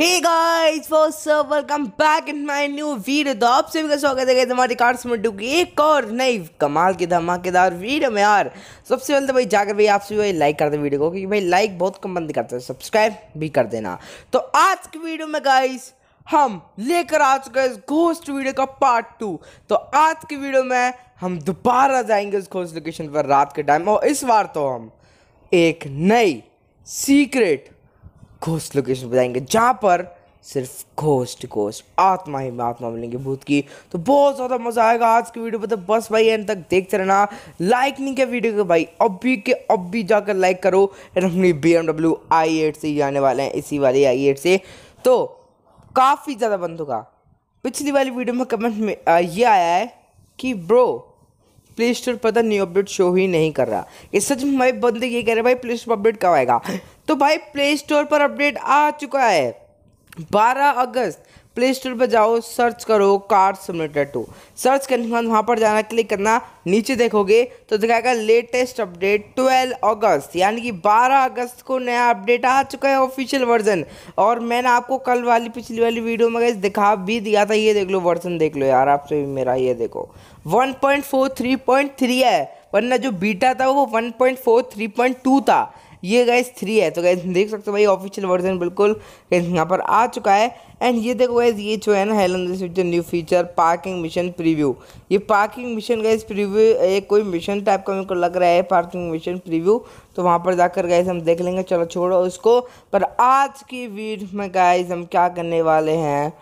guys तो आप सभी का स्वागत है हमारे एक और नई कमाल की धमाकेदार वीडियो में यार सबसे पहले तो भाई जाकर भाई आप सभी भाई लाइक कर दे वीडियो को क्योंकि भाई लाइक बहुत कम बंद करते हैं सब्सक्राइब भी कर देना तो आज की वीडियो में गाइस हम लेकर आ चुके हैं इस घोस्ट वीडियो का पार्ट टू तो आज की वीडियो में हम दोबारा जाएंगे उस घोस्ट लोकेशन पर रात के टाइम और इस बार तो हम एक नई सीक्रेट घोस्ट लोकेशन बताएंगे जहाँ पर सिर्फ घोस्ट घोस्ट आत्मा ही आत्मा मिलेंगे भूत की तो बहुत ज़्यादा मज़ा आएगा आज की वीडियो पर तो बस भाई एंड तक देखते रहना लाइक नहीं किया वीडियो को भाई अभी के अभी जाकर लाइक करो एंड अपनी B M W I eight से ही जाने वाले हैं इसी वाले आई एट से तो काफ़ी ज़्यादा बंद होगा पिछली वाली वीडियो में कमेंट में ये आया है कि ब्रो प्ले स्टोर पर न्यू अपडेट शो ही नहीं कर रहा इस सच में भाई बंदे ये कह रहे भाई प्ले स्टोर अपडेट कब आएगा तो भाई प्ले स्टोर पर अपडेट आ चुका है 12 अगस्त प्ले स्टोर पर जाओ सर्च करो कार सिमुलेटर टू सर्च करने के बाद वहाँ पर जाना क्लिक करना नीचे देखोगे तो दिखाएगा लेटेस्ट अपडेट 12 अगस्त यानी कि 12 अगस्त को नया अपडेट आ चुका है ऑफिशियल वर्जन और मैंने आपको कल वाली पिछली वाली वीडियो में दिखा भी दिया था ये देख लो वर्जन देख लो यार आपसे भी मेरा ये देखो पॉइंट थ्री है वरना जो बीटा था वो पॉइंट टू था ये गैस थ्री है तो गैस देख सकते हो भाई ऑफिशियल वर्जन बिल्कुल गैस यहाँ पर आ चुका है एंड ये देखो गैस ये जो है ना हेलन future new feature parking mission preview ये पार्किंग मिशन गैस प्रीव्यू एक कोई मिशन टाइप का मेरे को लग रहा है पार्किंग मिशन प्रीव्यू तो वहाँ पर जाकर गैस हम देख लेंगे चलो छोड़ो उसको पर आज की वीडियो में गैस हम क्या करने वाले हैं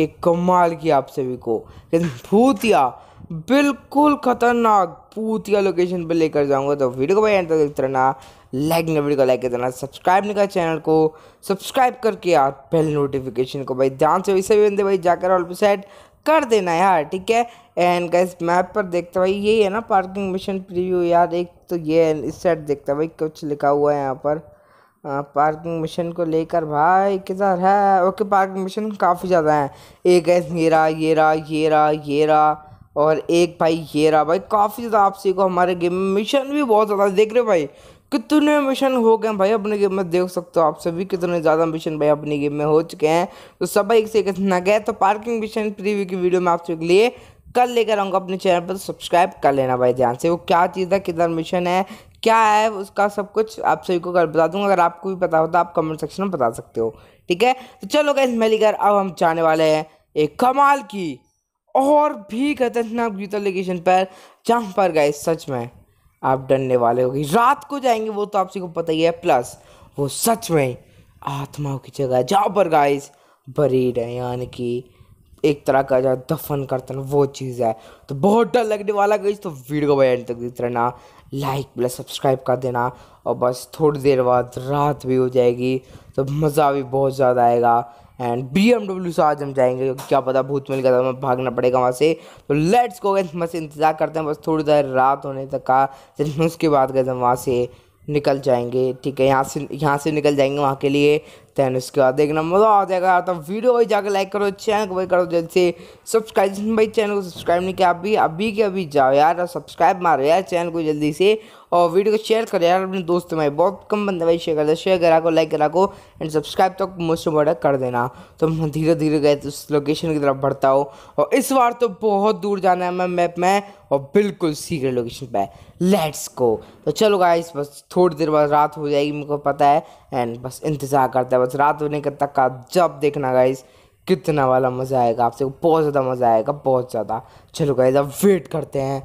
एक कमाल की आप सभी को भूतिया बिल्कुल खतरनाक पूतिया लोकेशन पर लेकर जाऊंगा तो वीडियो को भाई एंड तक देखते रहना लाइक नहीं वीडियो को लाइक कर देना सब्सक्राइब नहीं कर चैनल को सब्सक्राइब करके यार बेल नोटिफिकेशन को भाई ध्यान से वैसे भी बंदे भाई जाकर ऑल सेट कर देना यार ठीक है एंड का मैप पर देखते भाई यही है ना पार्किंग मिशन प्रीव्यू यार एक तो ये है इस साइड देखता भाई कुछ लिखा हुआ है यहाँ पर आ, पार्किंग मिशन को लेकर भाई किधर है ओके पार्किंग मिशन काफ़ी ज़्यादा है एक गैस ये रहा ये रहा ये रहा ये रहा और एक भाई ये रहा भाई काफ़ी ज़्यादा आप सीखो हमारे गेम में मिशन भी बहुत ज़्यादा देख रहे हो भाई कितने मिशन हो गए भाई अपने गेम में देख सकते हो आप सभी कितने ज़्यादा मिशन भाई अपने गेम में हो चुके हैं तो सब भाई एक से एक ना गए तो पार्किंग मिशन प्रीव्यू की वीडियो में आप के लिए कल लेकर आऊँगा अपने चैनल पर सब्सक्राइब कर लेना भाई ध्यान से वो क्या चीज़ है कितना मिशन है क्या है उसका सब कुछ आप सभी को कल बता दूंगा अगर आपको भी पता हो तो आप कमेंट सेक्शन में बता सकते हो ठीक है तो चलो गए मैं लेकर अब हम जाने वाले हैं एक कमाल की और भी खतरनाक ब्यूटल लोकेशन पर जहाँ पर गए सच में आप डरने वाले होगी रात को जाएंगे वो तो आप को पता ही है प्लस वो सच में आत्माओं की जगह जहाँ पर गाइस बरीड है यानी कि एक तरह का जो दफन करते हैं वो चीज़ है तो बहुत डर लगने वाला गई तो वीडियो को भाई एंड तक देख रहना लाइक प्लस सब्सक्राइब कर देना और बस थोड़ी देर बाद रात भी हो जाएगी तो मज़ा भी बहुत ज़्यादा आएगा एंड बी एम डब्ल्यू से आज हम जाएंगे क्योंकि क्या पता भूत मिल गया था तो हमें भागना पड़ेगा वहाँ से तो लेट्स को गए बस इंतज़ार करते हैं बस थोड़ी देर रात होने तक का फिर उसके बाद गए हम वहाँ से निकल जाएंगे ठीक है यहाँ से यहाँ से निकल जाएंगे वहाँ के लिए दैन उसके बाद देखना मज़ा आ जाएगा तो वीडियो भाई जाकर लाइक करो चैनल को भाई करो जल्दी सब्सक्राइब भाई चैनल को सब्सक्राइब नहीं किया अभी अभी के अभी जाओ यार सब्सक्राइब मारो यार चैनल को जल्दी से और वीडियो को शेयर करें यार अपने दोस्त में बहुत कम बंदा भाई शेयर कर दे शेयर करा को लाइक करा को एंड सब्सक्राइब तो मोस्ट बड़ा कर देना तो मैं धीरे धीरे गए तो उस लोकेशन की तरफ बढ़ता हूँ और इस बार तो बहुत दूर जाना है मैं मैप में और बिल्कुल सीक्रेट लोकेशन पर लेट्स को तो चलो गाइस बस थोड़ी देर बाद रात हो जाएगी मुझे पता है एंड बस इंतज़ार करता है बस रात होने के तक का जब देखना गाइस कितना वाला मज़ा आएगा आपसे बहुत ज़्यादा मज़ा आएगा बहुत ज़्यादा चलो गाइस अब वेट करते हैं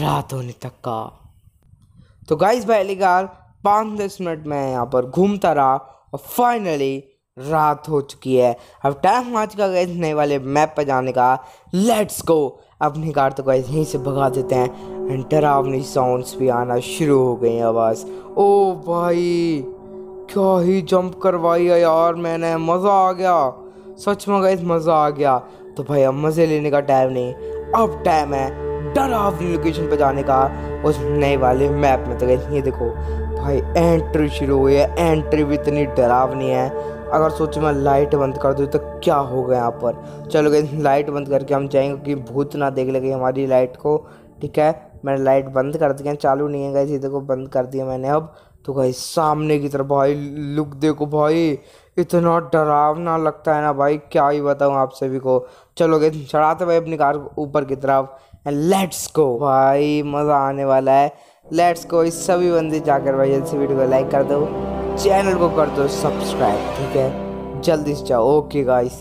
रात होने तक का तो गाइस भाई बार पाँच दस मिनट में यहाँ पर घूमता रहा और फाइनली रात हो चुकी है अब टाइम आ चुका गाइस नए वाले मैप पर जाने का लेट्स गो अपनी कार तो गाइस यहीं से भगा देते हैं एंड डरावनी साउंड्स भी आना शुरू हो गई आवाज़ ओ भाई क्या ही जंप करवाई है यार मैंने मज़ा आ गया सच में गाइस मज़ा आ गया तो भाई अब मज़े लेने का टाइम नहीं अब टाइम है डरावनी लोकेशन पर जाने का उस नए वाले मैप में तो गए ये देखो भाई एंट्री शुरू हुई है एंट्री भी इतनी डरावनी है अगर सोचो मैं लाइट बंद कर दूँ तो क्या होगा यहाँ पर चलो गए लाइट बंद करके हम जाएंगे कि भूत ना देख लगे हमारी लाइट को ठीक है मैंने लाइट बंद कर दी है चालू नहीं है गए ये देखो बंद कर दिया मैंने अब तो गई सामने की तरफ भाई लुक देखो भाई इतना डरावना लगता है ना भाई क्या ही बताऊँ आप सभी को चलो गए चढ़ाते भाई अपनी कार ऊपर की तरफ लेट्स गो भाई मज़ा आने वाला है लेट्स गो इस सभी बंदे जाकर भाई जल्दी वीडियो को लाइक कर दो चैनल को कर दो सब्सक्राइब ठीक है जल्दी से जाओ ओके गाइस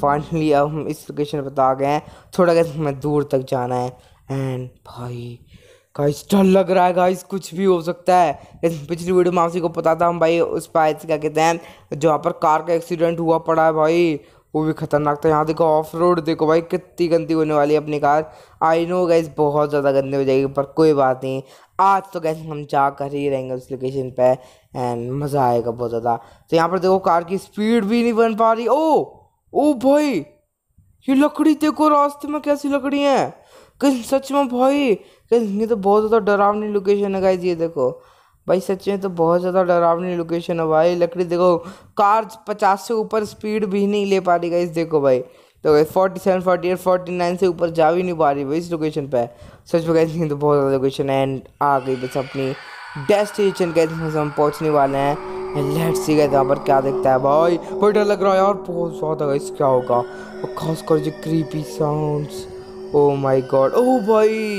फाइनली अब हम इस लोकेशन पर तो आ गए हैं थोड़ा कैसे हमें दूर तक जाना है एंड भाई गाइस डर लग रहा है गाइस कुछ भी हो सकता है पिछली वीडियो में आपसी को पता था हम भाई उस पाए क्या कहते हैं जहाँ पर कार का एक्सीडेंट हुआ पड़ा है भाई वो भी खतरनाक था यहाँ देखो ऑफ रोड देखो भाई कितनी गंदी होने वाली है अपनी कार आई नो गैस बहुत ज़्यादा गंदी हो जाएगी पर कोई बात नहीं आज तो गैस हम जा कर ही रहेंगे उस लोकेशन पे एंड मज़ा आएगा बहुत ज़्यादा तो यहाँ पर देखो कार की स्पीड भी नहीं बन पा रही ओ ओ भाई ये लकड़ी देखो रास्ते में कैसी लकड़ी है कहीं सच में भाई कहीं ये तो बहुत ज़्यादा डरावनी लोकेशन है गैस ये देखो भाई सच में तो बहुत ज़्यादा डरावनी लोकेशन है भाई लकड़ी देखो कार पचास से ऊपर स्पीड भी नहीं ले पा रही गाइस देखो भाई तो गई forty seven forty eight forty nine से ऊपर जा भी नहीं पा रही भाई इस लोकेशन पे सच में गाइस तो बहुत ज़्यादा लोकेशन है एंड आ गई बस अपनी डेस्टिनेशन गए हम पहुँचने वाले हैं लेट सी गए यहाँ पर क्या देखता है भाई बहुत डर लग रहा है यार बहुत ज़्यादा गाइस क्या होगा और कर जो creepy sounds oh my god ओ भाई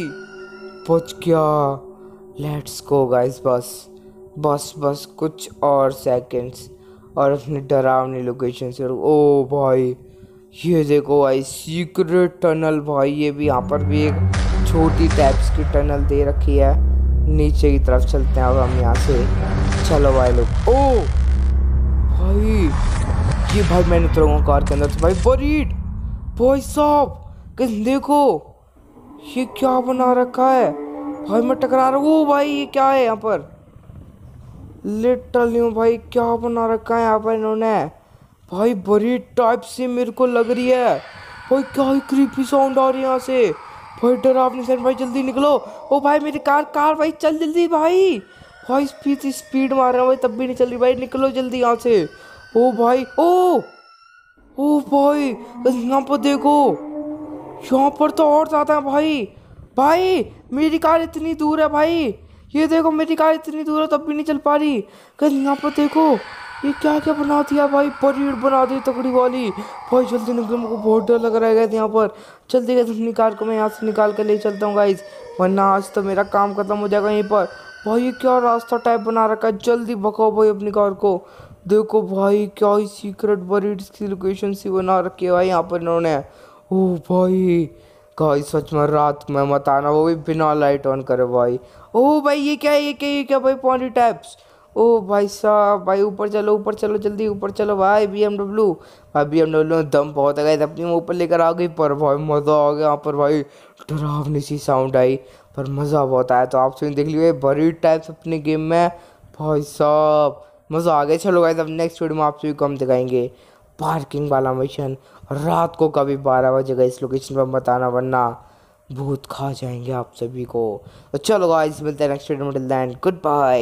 बच गया लेट्स गो गाइस बस बस बस कुछ और सेकंड्स और अपने डरावने लोकेशन से ओ भाई ये देखो भाई सीक्रेट टनल भाई ये भी यहाँ पर भी एक छोटी टाइप्स की टनल दे रखी है नीचे की तरफ चलते हैं अब हम यहाँ से चलो भाई लोग ओ भाई ये भाई मैंने तो कार के अंदर से भाई बरीड भाई साहब देखो ये क्या बना रखा है भाई मैं टकरा रहा हूँ भाई ये क्या है यहाँ पर लिटल न्यू भाई क्या बना रखा है यहाँ पर इन्होंने भाई बड़ी टाइप सी मेरे को लग रही है भाई क्या ही क्रीपी साउंड आ रही है यहाँ से भाई डर आप सर भाई जल्दी निकलो ओ भाई मेरी कार कार भाई चल जल्दी भाई भाई स्पीड स्पीड मार रहे हैं भाई तब भी नहीं चल रही भाई निकलो जल्दी यहाँ से ओ भाई ओ ओ भाई यहाँ पर देखो यहाँ पर तो और ज़्यादा है भाई भाई मेरी कार इतनी दूर है भाई ये देखो मेरी कार इतनी दूर है तब भी नहीं चल पा रही कहीं यहाँ पर देखो ये क्या क्या बना दिया भाई परेड बना दी तकड़ी वाली भाई जल्दी निकल मुझे बहुत डर लग रहा है यहाँ पर जल्दी गए अपनी कार को मैं यहाँ से निकाल कर ले चलता हूँ गाइज वरना आज तो मेरा काम खत्म हो जाएगा यहीं पर भाई ये क्या रास्ता टाइप बना रखा है जल्दी भगाओ भाई अपनी कार को देखो भाई क्या ही सीक्रेट बरीड की लोकेशन सी बना रखी है भाई यहाँ पर इन्होंने ओह भाई भाई सच में रात में मत आना वो भी बिना लाइट ऑन करे भाई ओ भाई ये क्या ये क्या ये क्या भाई पॉन्डी टैप्स ओ भाई साहब भाई ऊपर चलो ऊपर चलो जल्दी ऊपर चलो भाई बी एम डब्ल्यू भाई बी एम डब्ल्यू में दम बहुत आ गए अपनी ऊपर लेकर आ गई पर भाई मज़ा आ गया यहाँ पर भाई डरावनी सी साउंड आई पर मज़ा बहुत आया तो आप सुन देख लीजिए भरी टाइप्स अपने गेम में भाई साहब मज़ा आ गया चलो भाई अब नेक्स्ट वीडियो में आपसे भी कम दिखाएंगे पार्किंग वाला मिशन रात को कभी बारह बजे का इस लोकेशन पर बताना वरना भूत खा जाएंगे आप सभी को तो चलो गाइस मिलते हैं नेक्स्ट वीडियो में गुड बाय